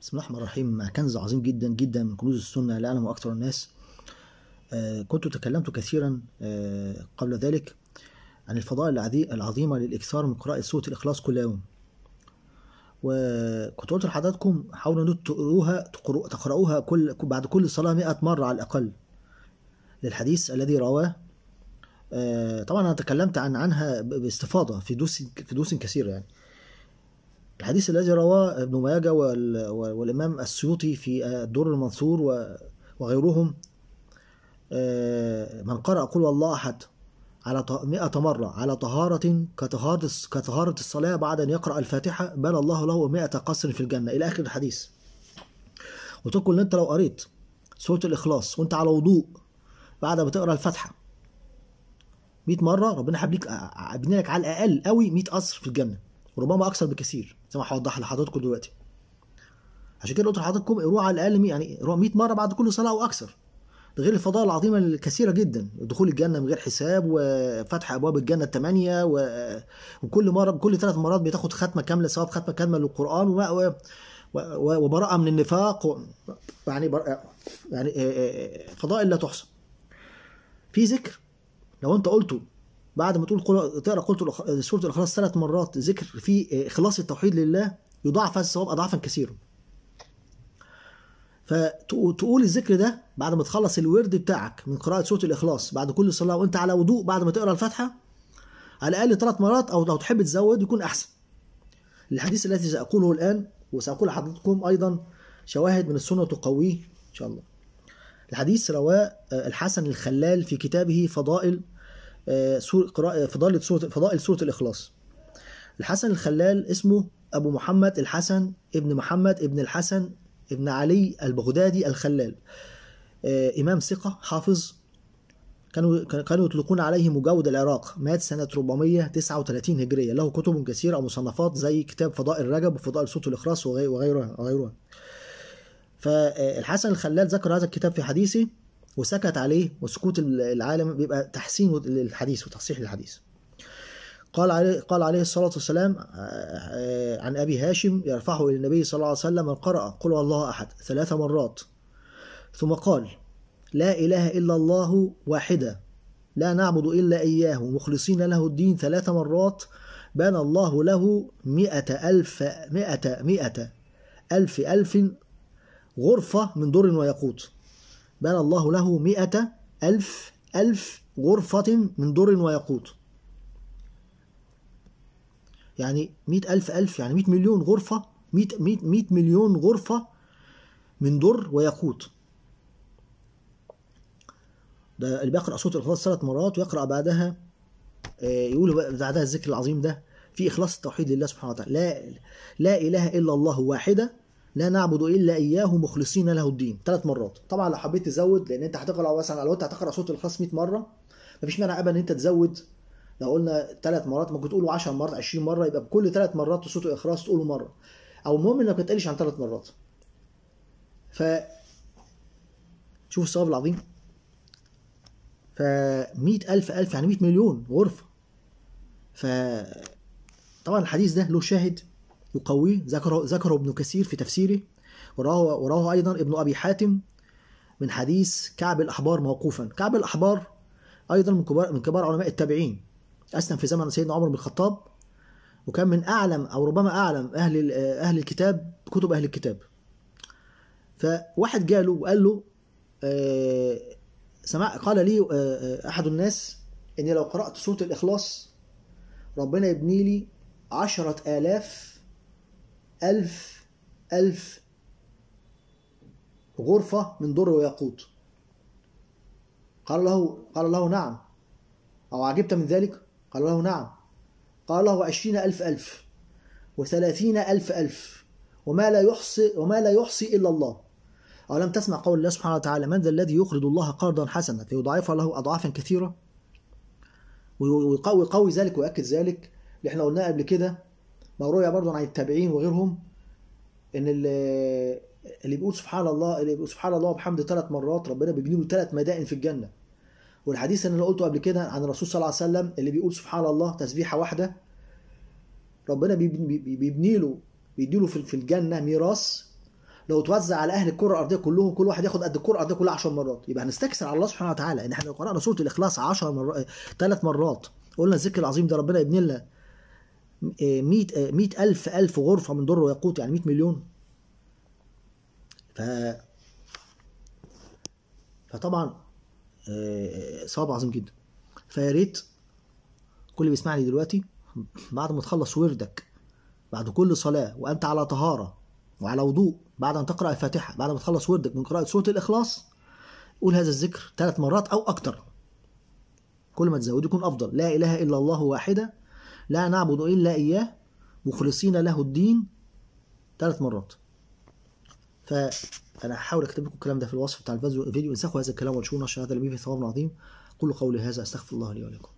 بسم الله الرحمن الرحيم كنز عظيم جدا جدا من كنوز السنة لأعلمه أكثر الناس آه، كنت تكلمت كثيرا آه، قبل ذلك عن الفضائل العظيمة للإكثار من قراءة سورة الإخلاص كل يوم وكنت قلت لحضراتكم حاولوا أن تقروها تقرأوها كل بعد كل صلاة 100 مرة على الأقل للحديث الذي رواه آه، طبعا أنا تكلمت عن عنها باستفاضة في دوس في دوس كثيرة يعني الحديث الذي رواه ابن ماجه والإمام السيوطي في الدور المنصور وغيرهم آه، من قرأ قل والله أحد على 100 مرة على طهارة كطهارة كطهارة الصلاة بعد أن يقرأ الفاتحة بنى الله له 100 قصر في الجنة إلى آخر الحديث. قلت لكم إن أنت لو قريت سورة الإخلاص وأنت على وضوء بعد ما تقرأ الفاتحة 100 مرة ربنا هيبني لك على الأقل قوي 100 قصر في الجنة. وربما اكثر بكثير زي ما هوضح لحضراتكم دلوقتي عشان كده قلت لحضراتكم اروع على الاقل يعني 100 مره بعد كل صلاه او اكثر ده غير الفضائل العظيمه الكثيره جدا دخول الجنه من غير حساب وفتح ابواب الجنه الثمانيه و... وكل مره كل ثلاث مرات بتاخد ختمه كامله سواء ختمه كامله للقران و... و... و... وبراءة من النفاق و... يعني بر... يعني آه، آه، آه، فضائل لا تحصى في ذكر لو انت قلته بعد ما تقول تقرا قلت سوره الاخلاص ثلاث مرات ذكر في اخلاص التوحيد لله يضاعف هذا الثواب اضعافا كثيرا فتقول الذكر ده بعد ما تخلص الورد بتاعك من قراءه سوره الاخلاص بعد كل صلاه وانت على وضوء بعد ما تقرا الفاتحه على الاقل ثلاث مرات او لو تحب تزود يكون احسن الحديث الذي ساقوله الان وساقول لحضراتكم ايضا شواهد من السنه تقويه ان شاء الله الحديث رواه آه، الحسن الخلال في كتابه فضائل آه، قراءة آه، فضائل سورة فضائل سورة الإخلاص الحسن الخلال اسمه أبو محمد الحسن ابن محمد ابن الحسن ابن علي البغدادي الخلال آه، إمام ثقة حافظ كانوا كانوا يطلقون عليه مجاود العراق مات سنة 439 هجرية له كتب كثيرة أو مصنفات زي كتاب فضائل رجب وفضائل صوت الإخلاص وغيرها وغيرها فالحسن الخلال ذكر هذا الكتاب في حديثه وسكت عليه وسكوت العالم بيبقى تحسين للحديث وتصحيح للحديث قال عليه قال عليه الصلاة والسلام آه، آه، عن أبي هاشم يرفعه إلى النبي صلى الله عليه وسلم من قرأ قل الله أحد ثلاث مرات ثم قال لا إله إلا الله واحدة لا نعبد إلا إياه مخلصين له الدين ثلاث مرات بان الله له مئة ألف مئة مئة ألف ألف غرفة من در ويقوت بنى الله له مئة ألف ألف غرفة من در ويقوت يعني مئة ألف ألف يعني مئة مليون غرفة مئة, مئة, مئة مليون غرفة من در ويقوت ده اللي بيقرأ سورة الإخلاص ثلاث مرات ويقرأ بعدها آه، يقول بعدها الذكر العظيم ده في إخلاص التوحيد لله سبحانه وتعالى لا لا إله إلا الله واحدة لا نعبد الا اياه مخلصين له الدين ثلاث مرات طبعا لو حبيت تزود لان انت هتقرا مثلا لو انت هتقرا سوره الخاص 100 مره مفيش مانع ابدا ان انت تزود لو قلنا ثلاث مرات ممكن تقوله 10 مرات 20 مره يبقى بكل ثلاث مرات صوت الاخلاص تقوله مره او المهم انك ما تقلش عن ثلاث مرات ف شوف الصواب العظيم ف 100000 ألف يعني 100 مليون غرفة ف طبعا الحديث ده له شاهد يقويه ذكره, ذكره ابن كثير في تفسيره وراه, وراه أيضا ابن أبي حاتم من حديث كعب الأحبار موقوفا كعب الأحبار أيضا من كبار, من كبار علماء التابعين أسلم في زمن سيدنا عمر بن الخطاب وكان من أعلم أو ربما أعلم أهل, أهل الكتاب كتب أهل الكتاب فواحد جاله وقال له آه، سمع قال لي آه، آه، أحد الناس إني لو قرأت سورة الإخلاص ربنا يبني لي عشرة آلاف ألف ألف غرفة من در وياقوت قال له قال له نعم أو عجبت من ذلك قال له نعم قال له عشرين ألف ألف وثلاثين ألف ألف وما لا يحصي وما لا يحصي إلا الله ألم تسمع قول الله سبحانه وتعالى من ذا الذي يقرض الله قرضا حسنا فيضاعفه له أضعافا كثيرة ويقوي ذلك ويؤكد ذلك اللي احنا قلناه قبل كده ما روي برضه عن التابعين وغيرهم ان اللي بيقول سبحان الله اللي بيقول سبحان الله وبحمده ثلاث مرات ربنا بيبني له ثلاث مدائن في الجنه والحديث اللي انا قلته قبل كده عن الرسول صلى الله عليه وسلم اللي بيقول سبحان الله تسبيحه واحده ربنا بيبني له بيدي له في الجنه ميراث لو توزع على اهل الكره الارضيه كلهم كل واحد ياخد قد الكره الارضيه كلها 10 مرات يبقى هنستكثر على الله سبحانه وتعالى ان احنا لو قرانا سوره الاخلاص 10 مرات ثلاث مرات قلنا الذكر العظيم ده ربنا يبني لنا 100 آه، ألف ألف غرفة من در وياقوت يعني 100 مليون ف فطبعا آه، صعب عظيم جدا فيا ريت كل اللي بيسمعني دلوقتي بعد ما تخلص وردك بعد كل صلاة وأنت على طهارة وعلى وضوء بعد أن تقرأ الفاتحة بعد ما تخلص وردك من قراءة سورة الإخلاص قول هذا الذكر ثلاث مرات أو أكتر كل ما تزود يكون أفضل لا إله إلا الله واحدة لا نعبد إلا إياه مخلصين له الدين ثلاث مرات فأنا هحاول أكتب لكم الكلام ده في الوصف بتاع الفيديو انسخوا هذا الكلام وتشوفوا نشر هذا لم في ثواب عظيم قولوا قولي هذا أستغفر الله لي ولكم